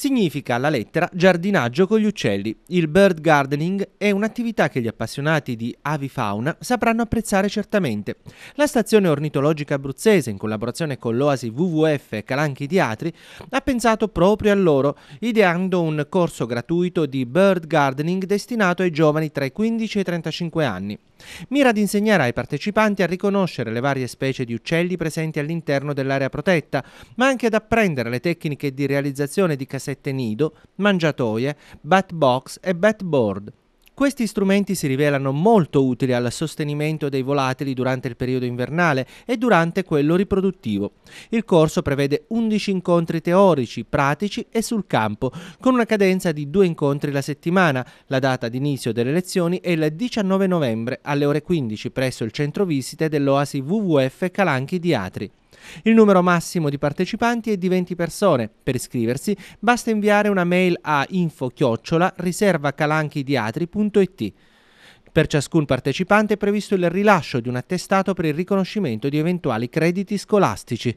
significa alla lettera giardinaggio con gli uccelli. Il bird gardening è un'attività che gli appassionati di avifauna sapranno apprezzare certamente. La stazione ornitologica abruzzese, in collaborazione con l'Oasi WWF e Calanchi Atri, ha pensato proprio a loro, ideando un corso gratuito di bird gardening destinato ai giovani tra i 15 e i 35 anni. Mira ad insegnare ai partecipanti a riconoscere le varie specie di uccelli presenti all'interno dell'area protetta, ma anche ad apprendere le tecniche di realizzazione di cassette cassette nido, mangiatoie, bat box e bat board. Questi strumenti si rivelano molto utili al sostenimento dei volatili durante il periodo invernale e durante quello riproduttivo. Il corso prevede 11 incontri teorici, pratici e sul campo, con una cadenza di due incontri la settimana. La data d'inizio delle lezioni è il 19 novembre alle ore 15 presso il centro visite dell'Oasi WWF Calanchi di Atri. Il numero massimo di partecipanti è di 20 persone. Per iscriversi basta inviare una mail a info-riservacalanchidiatri.it. Per ciascun partecipante è previsto il rilascio di un attestato per il riconoscimento di eventuali crediti scolastici.